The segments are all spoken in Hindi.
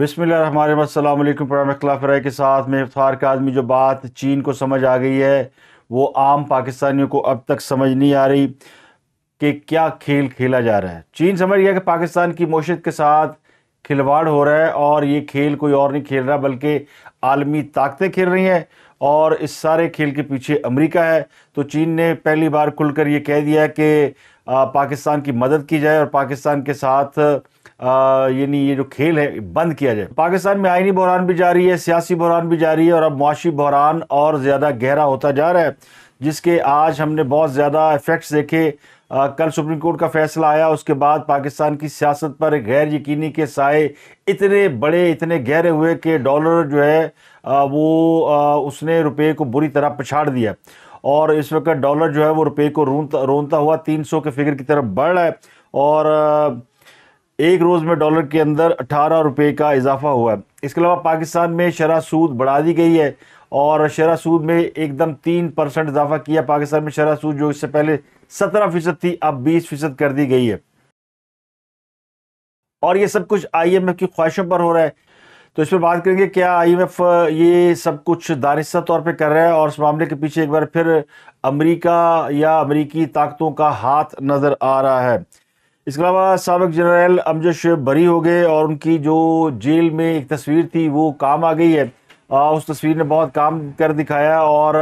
बिसमिल हमारे अल्लाम प्रोग्राम के साथ में इफ्तार का आदमी जो बात चीन को समझ आ गई है वो आम पाकिस्तानियों को अब तक समझ नहीं आ रही कि क्या खेल खेला जा रहा है चीन समझ गया कि पाकिस्तान की मोशत के साथ खिलवाड़ हो रहा है और ये खेल कोई और नहीं खेल रहा बल्कि आलमी ताकतें खेल रही हैं और इस सारे खेल के पीछे अमेरिका है तो चीन ने पहली बार खुलकर ये कह दिया कि पाकिस्तान की मदद की जाए और पाकिस्तान के साथ यानी ये जो खेल है बंद किया जाए पाकिस्तान में आइनी बहरान भी जारी है सियासी बहरान भी जारी है और अब मुआशी बहरान और ज़्यादा गहरा होता जा रहा है जिसके आज हमने बहुत ज़्यादा इफ़ेक्ट्स देखे आ, कल सुप्रीम कोर्ट का फैसला आया उसके बाद पाकिस्तान की सियासत पर गैर यकीनी के साए इतने बड़े इतने गहरे हुए कि डॉलर जो है आ, वो आ, उसने रुपए को बुरी तरह पछाड़ दिया और इस वक्त डॉलर जो है वो रुपए को रोनता रोनता हुआ 300 के फिगर की तरफ बढ़ रहा है और एक रोज़ में डॉलर के अंदर अठारह रुपये का इजाफा हुआ है इसके अलावा पाकिस्तान में शरा सूद बढ़ा दी गई है और शरा सूद में एकदम तीन परसेंट इजाफा किया पाकिस्तान में शरा सूद जो इससे पहले सत्रह फ़ीसद थी अब बीस फ़ीसद कर दी गई है और ये सब कुछ आईएमएफ की ख्वाहिशों पर हो रहा है तो इस पर बात करेंगे क्या आईएमएफ ये सब कुछ दानिशा तौर पे कर रहा है और इस मामले के पीछे एक बार फिर अमरीका या अमरीकी ताकतों का हाथ नज़र आ रहा है इसके अलावा सबक जनरल अमजश बरी हो गए और उनकी जो जेल में एक तस्वीर थी वो काम आ गई है आ, उस तस्वीर ने बहुत काम कर दिखाया और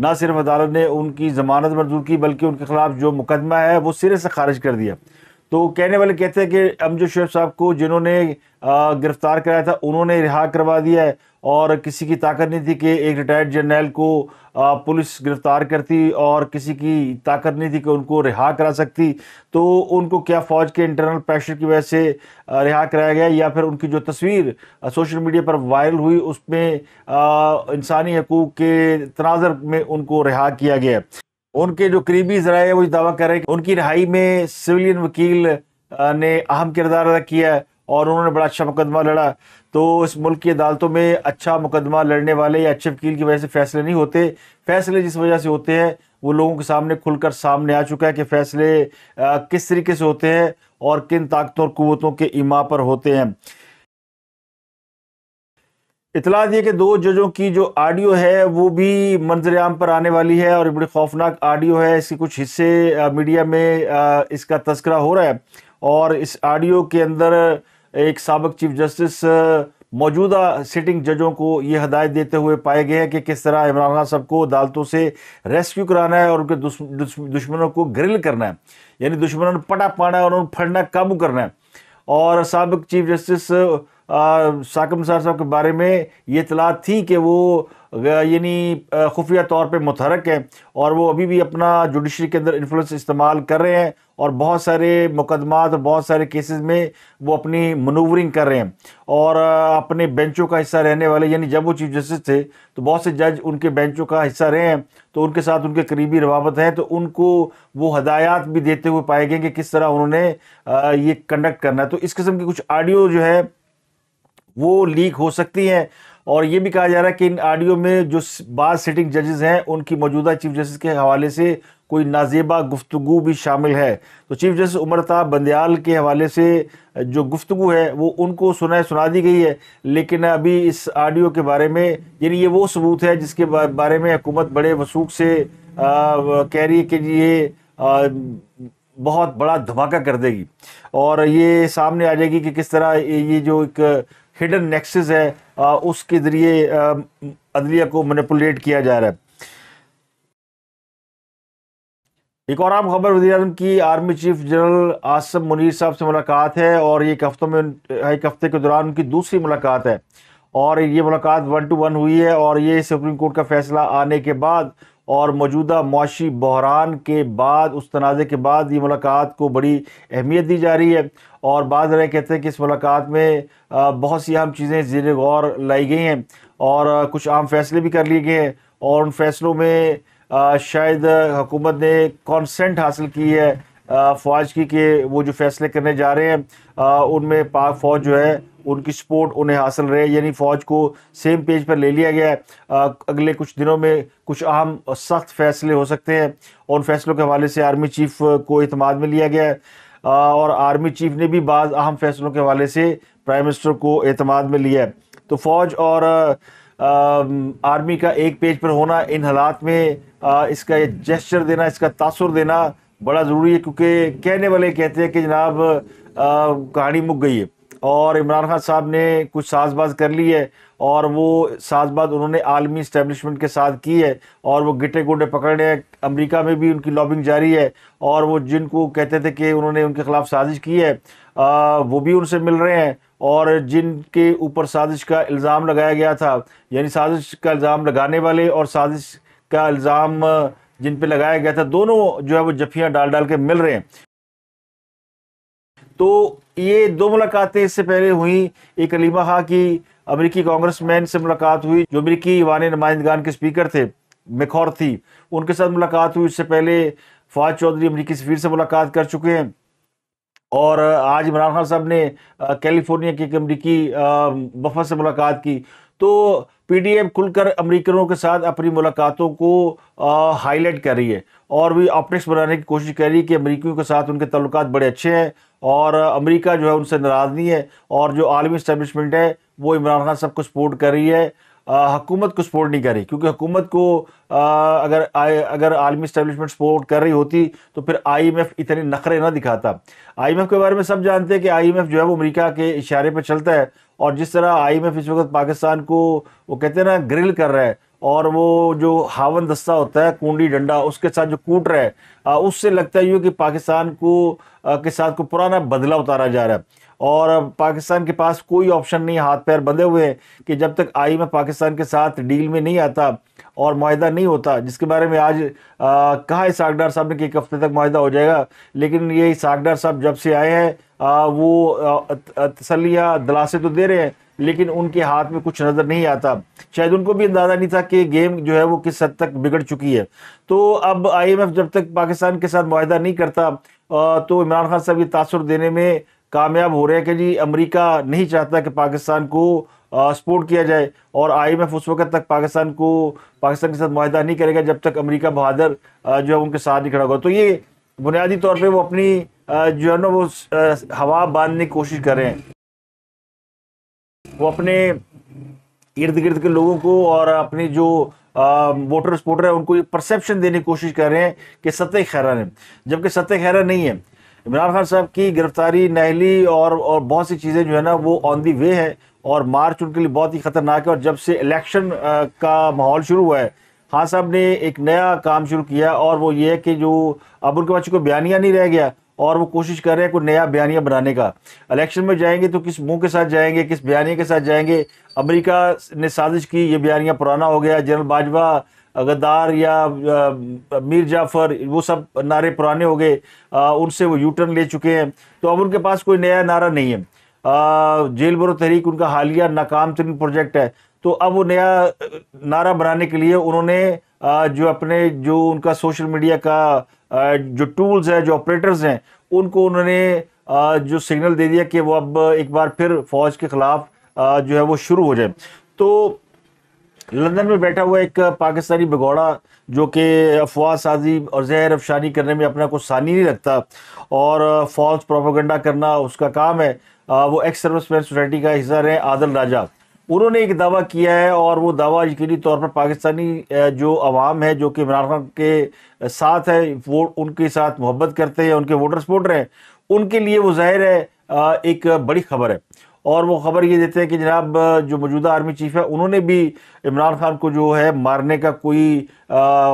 न सिर्फ अदालत ने उनकी ज़मानत मंजूर की बल्कि उनके खिलाफ जो मुकदमा है वो सिरे से खारिज कर दिया तो कहने वाले कहते हैं कि अमजद शेफ़ साहब को जिन्होंने गिरफ्तार कराया था उन्होंने रिहा करवा दिया है और किसी की ताकत नहीं थी कि एक रिटायर्ड जनरल को पुलिस गिरफ्तार करती और किसी की ताकत नहीं थी कि उनको रिहा करा सकती तो उनको क्या फ़ौज के इंटरनल प्रेशर की वजह से रिहा कराया गया या फिर उनकी जो तस्वीर सोशल मीडिया पर वायरल हुई उसमें इंसानी हकूक़ के तनाजर में उनको रिहा किया गया उनके जो करीबी है वो दावा कर रहे हैं कि उनकी रिहाई में सिविलियन वकील ने अहम किरदार अदा किया और उन्होंने बड़ा अच्छा मुकदमा लड़ा तो इस मुल्क की अदालतों में अच्छा मुकदमा लड़ने वाले या अच्छे वकील की वजह से फैसले नहीं होते फैसले जिस वजह से होते हैं वो लोगों के सामने खुलकर सामने आ चुका है कि फैसले किस तरीके से होते हैं और किन ताकतों और कुतों के इमा पर होते हैं इतला दिए कि दो जजों की जो आडियो है वो भी मंजर आम पर आने वाली है और बड़ी खौफनाक आडियो है इसके कुछ हिस्से मीडिया में इसका तस्करा हो रहा है और इस आडियो के अंदर एक सबक चीफ जस्टिस मौजूदा सिटिंग जजों को ये हदायत देते हुए पाए गए हैं कि किस तरह इमरान खान साहब को अदालतों से रेस्क्यू कराना है और उनके दुश्मनों को ग्रिल करना है यानी दुश्मनों ने पटा पाना है और उन्हें फड़ना काबू करना है और सबक चीफ जस्टिस साकम सार साहब के बारे में ये इतला थी कि वो यानी खुफिया तौर पे मुतहरक हैं और वो अभी भी अपना जुडिशरी के अंदर इन्फ्लुएंस इस्तेमाल कर रहे हैं और बहुत सारे मुकदमात और बहुत सारे केसेस में वो अपनी मनूवरिंग कर रहे हैं और अपने बेंचों का हिस्सा रहने वाले यानी जब वो चीफ जस्टिस थे तो बहुत से जज उनके बेंचों का हिस्सा रहे हैं तो उनके साथ उनके करीबी रवाबत हैं तो उनको वो हदायत भी देते हुए पाए गए कि किस तरह उन्होंने ये कंडक्ट करना है तो इस किस्म की कुछ आडियो जो है वो लीक हो सकती हैं और ये भी कहा जा रहा है कि इन ऑडियो में जो बाद सिटिंग जजेस हैं उनकी मौजूदा चीफ जस्टिस के हवाले से कोई नाजेबा गुफ्तु भी शामिल है तो चीफ जस्टिस उमरता बंदयाल के हवाले से जो गुफ्तु है वो उनको सुनाए सुना दी गई है लेकिन अभी इस ऑडियो के बारे में यानी ये वो सबूत है जिसके बारे में हुकूमत बड़े वसूख से आ, कह रही है कि ये आ, बहुत बड़ा धमाका कर देगी और ये सामने आ जाएगी कि किस तरह ये जो एक हिडन नेक्सेस है आ, उसके ज़रिए अदलिया को मनिपुलेट किया जा रहा है एक और आम खबर वजी अजम की army chief general Asim Munir साहब से मुलाकात है और ये एक हफ्तों में एक हफ्ते के दौरान उनकी दूसरी मुलाकात है और ये मुलाकात वन टू वन हुई है और ये सुप्रीम कोर्ट का फैसला आने के बाद और मौजूदा मुशी बहरान के बाद उस तनाज़े के बाद ये मुलाकात को बड़ी अहमियत दी जा रही है और बाद रहे कहते हैं कि इस मुलाकात में बहुत सी अहम चीज़ें ज़ेर गौर लाई गई हैं और कुछ आम फैसले भी कर लिए गए हैं और उन फैसलों में शायद हुकूमत ने कॉन्सेंट हासिल की है फ़ौज की कि वो जो फैसले करने जा रहे हैं उनमें पाक फ़ौज जो है उनकी सपोर्ट उन्हें हासिल रहे यानी फ़ौज को सेम पेज पर ले लिया गया है अगले कुछ दिनों में कुछ अहम सख्त फैसले हो सकते हैं उन फैसलों के हवाले से आर्मी चीफ को अतमाद में लिया गया है और आर्मी चीफ ने भी बाज़ अहम फैसलों के हवाले से प्राइम मिनिस्टर को अतमाद में लिया है तो फ़ौज और आर्मी का एक पेज पर होना इन हालात में आ, इसका जेस्चर देना इसका तासर देना बड़ा ज़रूरी है क्योंकि कहने वाले कहते हैं कि जनाब कहानी मुक गई है और इमरान खान साहब ने कुछ साजबाज कर ली है और वो साजबाज उन्होंने आलमी इस्टेबलिशमेंट के साथ की है और वो गिटे गुंडे पकड़ने हैं अमरीका में भी उनकी लॉबिंग जारी है और वो जिनको कहते थे कि उन्होंने उनके ख़िलाफ़ साजिश की है आ, वो भी उनसे मिल रहे हैं और जिनके ऊपर साजिश का इल्ज़ाम लगाया गया था यानी साजिश का इल्ज़ाम लगाने वाले और साजिश का इल्ज़ाम जिन पे लगाया गया था दोनों जो है वो जफियाँ डाल डाल के मिल रहे हैं तो ये दो मुलाकातें इससे पहले हुई एक अलीमा खा की अमरीकी कांग्रेस मैन से मुलाकात हुई जो अमरीकी वान नुमाइंदगान के स्पीकर थे मेखौर थी उनके साथ मुलाकात हुई उससे पहले फवाद चौधरी अमरीकी सफीर से मुलाकात कर चुके हैं और आज इमरान खान साहब ने कैलिफोर्निया के एक अमरीकी वफद से मुलाकात की तो पीडीएफ खुलकर अमरीकनों के साथ अपनी मुलाकातों को हाईलाइट कर रही है और भी ऑप्टिक्स बनाने की कोशिश कर रही है कि अमरीकियों के साथ उनके तल्लक बड़े अच्छे हैं और अमेरिका जो है उनसे नाराज़ नहीं है और जो आलमी इस्टेबलिशमेंट है वो इमरान खान को सपोर्ट कर रही है हकूमत को सपोर्ट नहीं कर रही क्योंकि हुकूमत को आ, अगर आ, अगर आलमी इस्टेबलिशमेंट सपोर्ट कर रही होती तो फिर आईएमएफ इतने नखरे ना दिखाता आईएमएफ के बारे में सब जानते हैं कि आईएमएफ जो है वो अमेरिका के इशारे पर चलता है और जिस तरह आई आईएमएफ इस वक्त पाकिस्तान को वो कहते हैं ना ग्रिल कर रहा है और वो जो हावन दस्ता होता है कुंडी डंडा उसके साथ जो कूट रहा है उससे लगता ही है कि पाकिस्तान को के साथ को पुराना बदला उतारा जा रहा है और पाकिस्तान के पास कोई ऑप्शन नहीं हाथ पैर बंधे हुए हैं कि जब तक आई में पाकिस्तान के साथ डील में नहीं आता और माहिदा नहीं होता जिसके बारे में आज आ, कहा इसाकडार साहब ने कि एक हफ्ते तक माहिदा हो जाएगा लेकिन ये इसाकडार साहब जब से आए हैं वो तसलियाँ दलासे तो दे रहे हैं लेकिन उनके हाथ में कुछ नज़र नहीं आता शायद उनको भी अंदाज़ा नहीं था कि गेम जो है वो किस हद तक बिगड़ चुकी है तो अब आईएमएफ जब तक पाकिस्तान के साथ माहिदा नहीं करता तो इमरान खान साहब ये तासर देने में कामयाब हो रहे हैं कि जी अमरीका नहीं चाहता कि पाकिस्तान को सपोर्ट किया जाए और एफ़ उस वक्त तक पाकिस्तान को पाकिस्तान के साथ माहिदा नहीं करेगा जब तक अमरीका बहादुर जो है उनके साथ नहीं खड़ा होगा तो ये बुनियादी तौर पर वो अपनी जो है ना वो हवा बांधने की कोशिश कर रहे हैं वो अपने इर्द गिर्द के लोगों को और अपने जो वोटर वोटर है उनको परसेप्शन देने की कोशिश कर रहे हैं कि सत्य खैरा है जबकि सत्य खैरा नहीं है इमरान खान साहब की गिरफ्तारी नहली और और बहुत सी चीज़ें जो है ना वो ऑन दी वे है और मार्च उनके लिए बहुत ही ख़तरनाक है और जब से इलेक्शन का माहौल शुरू हुआ है खान साहब ने एक नया काम शुरू किया और वो ये है कि जो अब उनके पास कोई बयानिया नहीं रह गया और वो कोशिश कर रहे हैं कोई नया बयानिया बनाने का इलेक्शन में जाएंगे तो किस मुंह के साथ जाएंगे किस बयानिया के साथ जाएंगे अमेरिका ने साजिश की ये बयानिया पुराना हो गया जनरल बाजवा गद्दार या मीर जाफर वो सब नारे पुराने हो गए उनसे वो यूटर्न ले चुके हैं तो अब उनके पास कोई नया नारा नहीं है जेल बरो तहरीक उनका हालिया नाकाम तरीन प्रोजेक्ट है तो अब वो नया नारा बनाने के लिए उन्होंने जो अपने जो उनका सोशल मीडिया का जो टूल्स हैं जो ऑपरेटर्स हैं उनको उन्होंने जो सिग्नल दे दिया कि वो अब एक बार फिर फौज के ख़िलाफ़ जो है वो शुरू हो जाए तो लंदन में बैठा हुआ एक पाकिस्तानी भगौड़ा जो कि अफवाह साजी और जहर अफशानी करने में अपना कुछ सानी नहीं रखता और फॉल्स प्रोपोगंडा करना उसका काम है वो एक्स सर्विस मैन सोसाइटी का हिस्सा रहे आदल राजा उन्होंने एक दावा किया है और वो दावा यकीनी तौर पर पाकिस्तानी जो आवाम है जो कि इमरान खान के साथ है वो उनके साथ मोहब्बत करते हैं उनके वोटर सपोर्टर हैं उनके लिए वो ज़ाहिर है एक बड़ी खबर है और वो ख़बर ये देते हैं कि जनाब जो मौजूदा आर्मी चीफ है उन्होंने भी इमरान खान को जो है मारने का कोई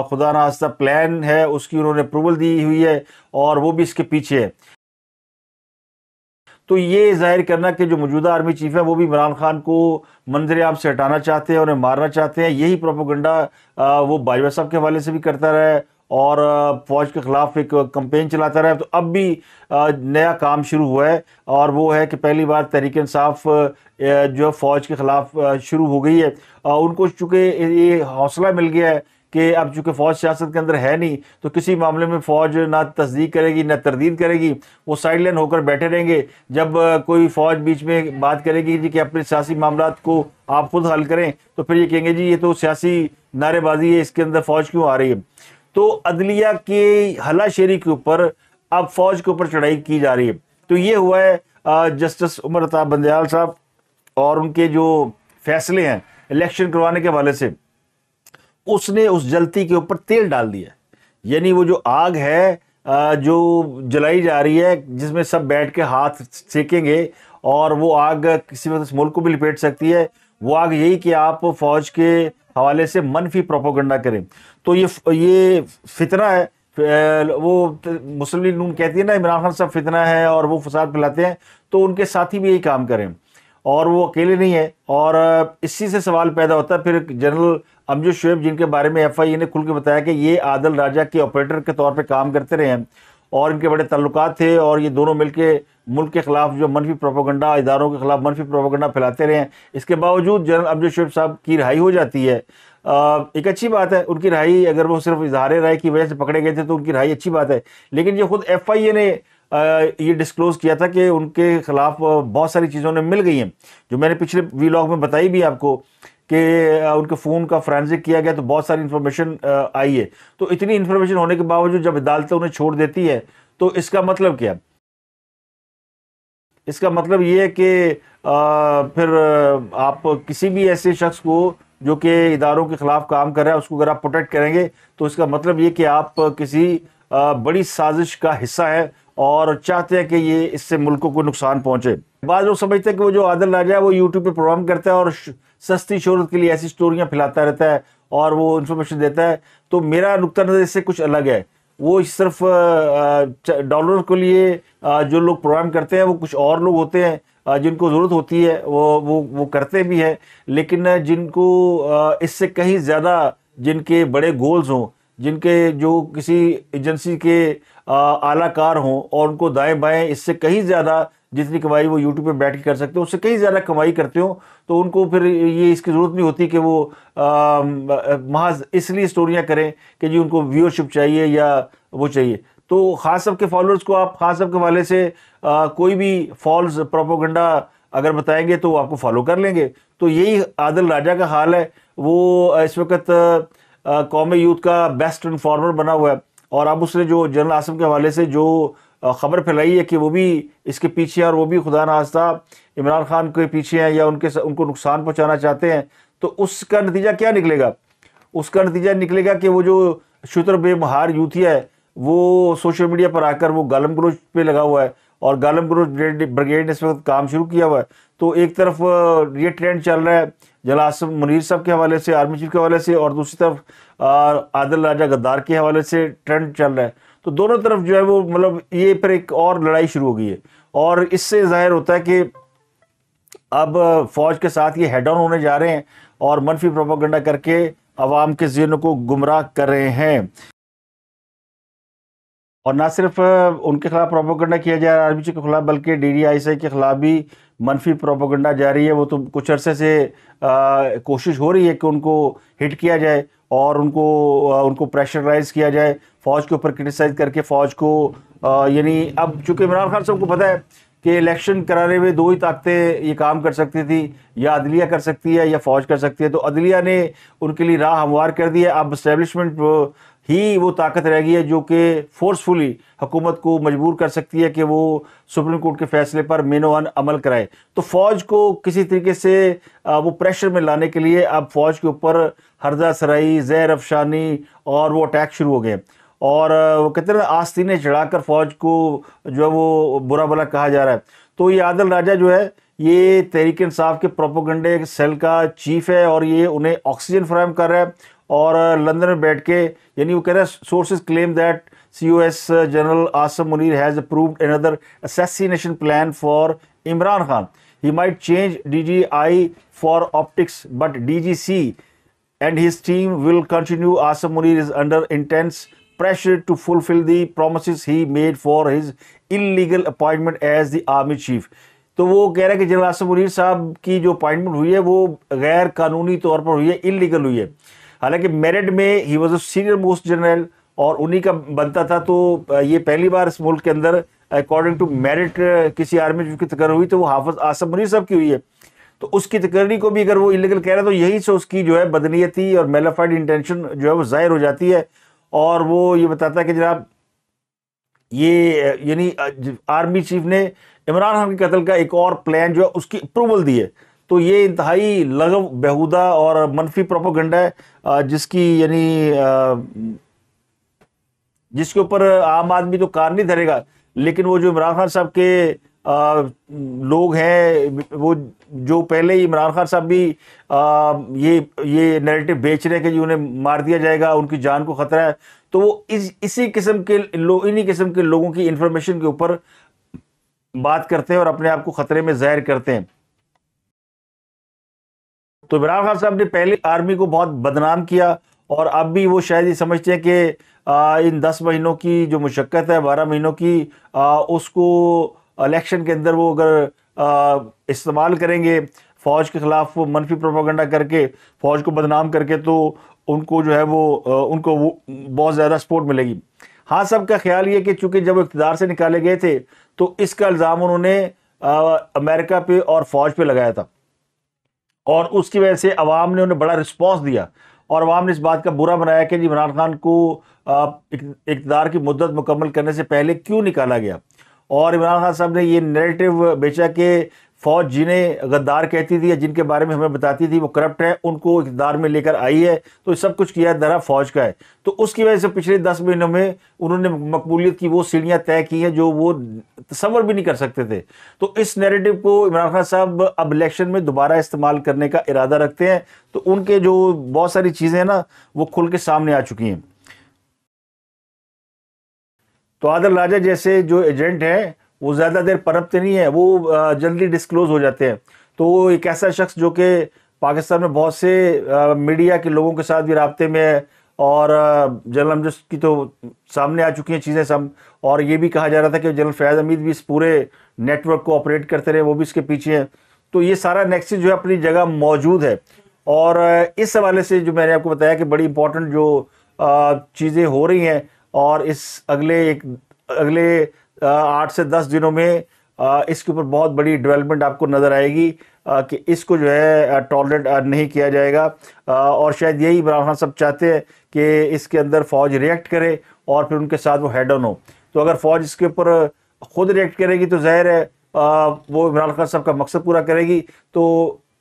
खुदा नास्ता प्लान है उसकी उन्होंने अप्रूवल दी हुई है और वो भी इसके पीछे है तो ये जाहिर करना कि जो मौजूदा आर्मी चीफ है वो भी इमरान खान को मंजर आप से हटाना चाहते हैं उन्हें मारना चाहते हैं यही प्रोपोगंडा वो बाजवा साहब के हवाले से भी करता रहा है और फौज के ख़िलाफ़ एक कंपेन चलाता रहा है तो अब भी नया काम शुरू हुआ है और वो है कि पहली बार तहरीक इंसाफ जो है फ़ौज के ख़िलाफ़ शुरू हो गई है उनको चूँकि ये हौसला मिल गया है कि अब चूंकि फ़ौज सियासत के अंदर है नहीं तो किसी मामले में फ़ौज ना तस्दीक करेगी ना तरदीद करेगी वो साइड लाइन होकर बैठे रहेंगे जब कोई फ़ौज बीच में बात करेगी जी कि अपने सियासी मामला को आप खुद हल करें तो फिर ये कहेंगे जी ये तो सियासी नारेबाजी है इसके अंदर फ़ौज क्यों आ रही है तो अदलिया के हलाशेरी के ऊपर अब फ़ौज के ऊपर चढ़ाई की जा रही है तो ये हुआ है जस्टिस उमर अताब बंदयाल साहब और उनके जो फैसले हैं इलेक्शन करवाने के हवाले से उसने उस जलती के ऊपर तेल डाल दिया यानी वो जो आग है जो जलाई जा रही है जिसमें सब बैठ के हाथ सेकेंगे और वो आग किसी वक्त मुल्क को भी लपेट सकती है वो आग यही कि आप फौज के हवाले से मनफी प्रोपोगंडा करें तो ये ये फितना है वो मुस्लिम लीग कहती है ना इमरान खान साहब फितना है और वो फसाद फैलाते हैं तो उनके साथ ही भी यही काम करें और वो अकेले नहीं है और इसी से सवाल पैदा होता है फिर जनरल अमजद शुएब जिनके बारे में एफ ने खुल के बताया कि ये आदल राजा के ऑपरेटर के तौर पर काम करते रहे हैं और इनके बड़े ताल्लुक थे और ये दोनों मिलकर मुल्क के ख़िलाफ़ जो मनफी प्रोपोगंडा इदारों के ख़िलाफ़ मनफी प्रोपोगंडा फैलाते रहे हैं इसके बावजूद जनरल अमजू शुएब साहब की रिहाई हो जाती है आ, एक अच्छी बात है उनकी रिहाई अगर वो सिर्फ इजहार राय की वजह से पकड़े गए थे तो उनकी रिहाई अच्छी बात है लेकिन ये खुद एफ आई ए ने ये डिस्क्लोज़ किया था कि उनके ख़िलाफ़ बहुत सारी चीज़ों ने मिल गई हैं जो मैंने पिछले वीलॉग में बताई भी आपको कि उनके फ़ोन का फ्रांसिक किया गया तो बहुत सारी इन्फॉर्मेशन आई है तो इतनी इन्फॉर्मेशन होने के बावजूद जब अदालतें उन्हें छोड़ देती है तो इसका मतलब क्या इसका मतलब ये है कि फिर आप किसी भी ऐसे शख्स को जो कि इदारों के ख़िलाफ़ काम कर रहा है उसको अगर आप प्रोटेक्ट करेंगे तो इसका मतलब ये कि आप किसी बड़ी साजिश का हिस्सा है और चाहते हैं कि ये इससे मुल्कों को नुकसान पहुंचे बाद लोग समझते हैं कि वो जो आदल राजा है वो यूट्यूब पे प्रोग्राम करता है और सस्ती शोरत के लिए ऐसी स्टोरियाँ फैलाता रहता है और वो इन्फॉर्मेशन देता है तो मेरा नुकता नज़र इससे कुछ अलग है वो सिर्फ डॉलर के लिए जो लोग प्रोग्राम करते हैं वो कुछ और लोग होते हैं जिनको ज़रूरत होती है वो वो वो करते भी हैं लेकिन जिनको इससे कहीं ज़्यादा जिनके बड़े गोल्स हों जिनके जो किसी एजेंसी के आलाकार हों और उनको दाएं बाएं इससे कहीं ज़्यादा जितनी कमाई वो यूट्यूब पे बैठ के कर सकते हो उससे कहीं ज़्यादा कमाई करते हो तो उनको फिर ये इसकी ज़रूरत नहीं होती कि वो महज इसलिए स्टोरियाँ करें कि जी उनको व्यूअरशिप चाहिए या वो चाहिए तो खास के फॉलोअर्स को आप खास के वाले से आ, कोई भी फॉल्स प्रोपोगंडा अगर बताएंगे तो आपको फॉलो कर लेंगे तो यही आदिल राजा का हाल है वो इस वक्त कौमी यूथ का बेस्ट इन्फॉर्मर बना हुआ है और अब उसने जो जनरल आसम के हवाले से जो ख़बर फैलाई है कि वो भी इसके पीछे और वो भी खुदा नास्ता इमरान खान के पीछे हैं या उनके उनको नुकसान पहुँचाना चाहते हैं तो उसका नतीजा क्या निकलेगा उसका नतीजा निकलेगा कि वो जो शुतर बेमहार यूथिया है वो सोशल मीडिया पर आकर वो गालम ग्रोच पर लगा हुआ है और गालम ग्रोथ ब्रिगेड ने इस वक्त काम शुरू किया हुआ है तो एक तरफ ये ट्रेंड चल रहा है जलासम मुनीर साहब के हवाले से आर्मी चीफ के हवाले से और दूसरी तरफ आदिल राजा गद्दार के हवाले से ट्रेंड चल रहा है तो दोनों तरफ जो है वो मतलब ये पर एक और लड़ाई शुरू हो गई है और इससे जाहिर होता है कि अब फौज के साथ ये हेड ऑन होने जा रहे हैं और मनफी प्रोपोगंडा करके आवाम के जिन को गुमराह कर रहे हैं और ना सिर्फ उनके खिलाफ प्रोपोगंडा किया जा रहा है आरबीसी के खिलाफ बल्कि डी डी आई सी के खिलाफ भी मनफी प्रोपोगंडा जारी है वो तो कुछ अरसे से आ, कोशिश हो रही है कि उनको हिट किया जाए और उनको आ, उनको प्रेशराइज किया जाए फौज के ऊपर क्रिटिसाइज करके फौज को यानी अब चूंकि इमरान खान साहब को पता है कि इलेक्शन कराने में दो ही ताकतें ये काम कर सकती थी या अदलिया कर सकती है या फौज कर सकती है तो अदलिया ने उनके लिए राह हमवार कर दी है अब इस्टेब्लिशमेंट ही वो ताकत रह गई है जो कि फोर्सफुली हुकूमत को मजबूर कर सकती है कि वो सुप्रीम कोर्ट के फैसले पर मेनोवान अमल कराए तो फ़ौज को किसी तरीके से वो प्रेशर में लाने के लिए अब फ़ौज के ऊपर हरदा सराई जहर अफशानी और वो अटैक शुरू हो गए और वो कहते हैं आस्तीने चढ़ाकर फ़ौज को जो है वो बुरा भला कहा जा रहा है तो ये आदल राजा जो है ये तहरीक इंसाफ के प्रोपोगंडे सेल का चीफ है और ये उन्हें ऑक्सीजन फ्राहम कर रहा है और लंदन में बैठ के यानी वो कह रहे हैं sources claim that C O S general Asim Munir has approved another assassination plan for Imran Khan he might change D G I for optics but D G C and his team will continue Asim Munir is under intense to fulfil the promise he made for his illegal appointment as the army chief तो वो कह रहे हैं कि जनरल आसम मुनीर साहब की जो अपॉइंटमेंट हुई है वो गैर कानूनी तौर पर हुई है इलीगल हुई है हालांकि मेरिट में he was a senior most general और उन्हीं का बनता था तो ये पहली बार इस मुल्क के अंदर अकॉर्डिंग टू मेरिट किसी आर्मी की तकर हुई तो वो हाफज आसम मुनीर साहब की हुई है तो उसकी तकररी को भी अगर वो इलीगल कह रहा है तो यही से उसकी जो है बदनीयती और मेलाफाइड इंटेंशन जो है वो ज़ाहिर हो जाती है और वो ये बताता है कि जनाब ये यानी आर्मी चीफ ने इमरान खान के कत्ल का एक और प्लान जो है उसकी अप्रूवल दी है तो ये इंतहाई लगव बेहुदा और मनफी प्रोपोगंडा है जिसकी यानी जिसके ऊपर आम आदमी तो कार नहीं धरेगा लेकिन वो जो इमरान खान साहब के आ, लोग हैं वो जो पहले ही इमरान खान साहब भी आ, ये ये नैरेटिव बेच रहे हैं कि उन्हें मार दिया जाएगा उनकी जान को खतरा है तो वो इस इसी किस्म के लोग इन्हीं किस्म के लोगों की इन्फॉर्मेशन के ऊपर बात करते हैं और अपने आप को खतरे में जाहिर करते हैं तो इमरान खान साहब ने पहले आर्मी को बहुत बदनाम किया और अब भी वो शायद ये समझते हैं कि इन दस महीनों की जो मशक्क़त है बारह महीनों की आ, उसको इलेक्शन के अंदर वो अगर इस्तेमाल करेंगे फ़ौज के ख़िलाफ़ मनफी प्रोपागंडा करके फ़ौज को बदनाम करके तो उनको जो है वो उनको वो बहुत ज़्यादा सपोर्ट मिलेगी हाँ सब का ख्याल ये कि चूँकि जब इकतदार से निकाले गए थे तो इसका इल्ज़ाम उन्होंने अमेरिका पे और फ़ौज पे लगाया था और उसकी वजह से अवाम ने उन्हें बड़ा रिस्पॉन्स दिया और अवाम ने इस बात का बुरा बनाया कि इमरान खान को इकतदार की मदत मुकम्मल करने से पहले क्यों निकाला गया और इमरान खान साहब ने ये नेरेटिव बेचा कि फौज जिन्हें गद्दार कहती थी या जिनके बारे में हमें बताती थी वो करप्ट है उनको इकदार में लेकर आई है तो सब कुछ किया दरा फौज का है तो उसकी वजह से पिछले दस महीनों में उन्होंने मकबूलियत की वो सीढ़ियाँ तय की हैं जो वो तस्वर भी नहीं कर सकते थे तो इस नैरेटिव को इमरान खान साहब अब इलेक्शन में दोबारा इस्तेमाल करने का इरादा रखते हैं तो उनके जो बहुत सारी चीज़ें हैं ना वो खुल के सामने आ चुकी हैं तो आदर राजा जैसे जो एजेंट हैं वो ज़्यादा देर परपते नहीं है वो जल्दी डिस्क्लोज हो जाते हैं तो वो एक ऐसा शख्स जो कि पाकिस्तान में बहुत से मीडिया के लोगों के साथ भी रबते में है और जनरल अमजद की तो सामने आ चुकी हैं चीज़ें सब और ये भी कहा जा रहा था कि जनरल फैज़ हमीद भी इस पूरे नेटवर्क को ऑपरेट करते रहे वो भी इसके पीछे हैं तो ये सारा नेक्सिस जो है अपनी जगह मौजूद है और इस हवाले से जो मैंने आपको बताया कि बड़ी इंपॉर्टेंट जो चीज़ें हो रही हैं और इस अगले एक अगले आठ से दस दिनों में इसके ऊपर बहुत बड़ी डेवलपमेंट आपको नज़र आएगी कि इसको जो है टॉलरेट नहीं किया जाएगा और शायद यही इमरान खान सब चाहते हैं कि इसके अंदर फ़ौज रिएक्ट करे और फिर उनके साथ वो हेड ऑन हो तो अगर फ़ौज इसके ऊपर ख़ुद रिएक्ट करेगी तो ज़ाहिर है वो इमरान खान साहब का मकसद पूरा करेगी तो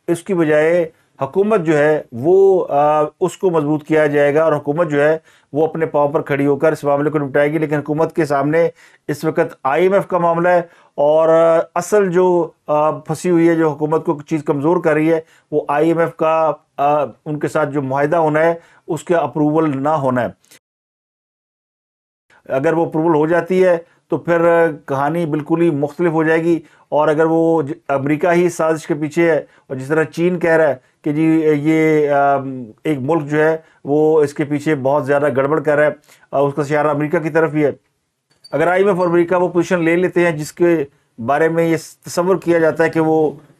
इसकी बजाय हुकूमत जो है वो आ, उसको मजबूत किया जाएगा और हुकूमत जो है वो अपने पाँव पर खड़ी होकर इस मामले को निपटाएगी लेकिन हुकूमत के सामने इस वक्त आईएमएफ का मामला है और असल जो फंसी हुई है जो हुकूमत को चीज़ कमज़ोर कर रही है वो आईएमएफ का आ, उनके साथ जो माहिदा होना है उसका अप्रूवल ना होना है अगर वो अप्रूवल हो जाती है तो फिर कहानी बिल्कुल ही मुख्तलिफ हो जाएगी और अगर वो अमेरिका ही साजिश के पीछे है और जिस तरह चीन कह रहा है कि जी ये एक मुल्क जो है वो इसके पीछे बहुत ज़्यादा गड़बड़ कर रहा है और उसका सहारा अमेरिका की तरफ ही है अगर आई एम और अमरीका वो पोजिशन ले लेते हैं जिसके बारे में ये तस्वर किया जाता है कि वो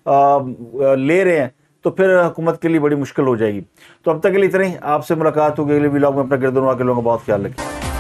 ले रहे हैं तो फिर हुकूमत के लिए बड़ी मुश्किल हो जाएगी तो अब तक के लिए इतना ही आपसे मुलाकात होगी अगले ब्लॉग में अपना गिरदनवा के लोगों का बहुत ख्याल रखें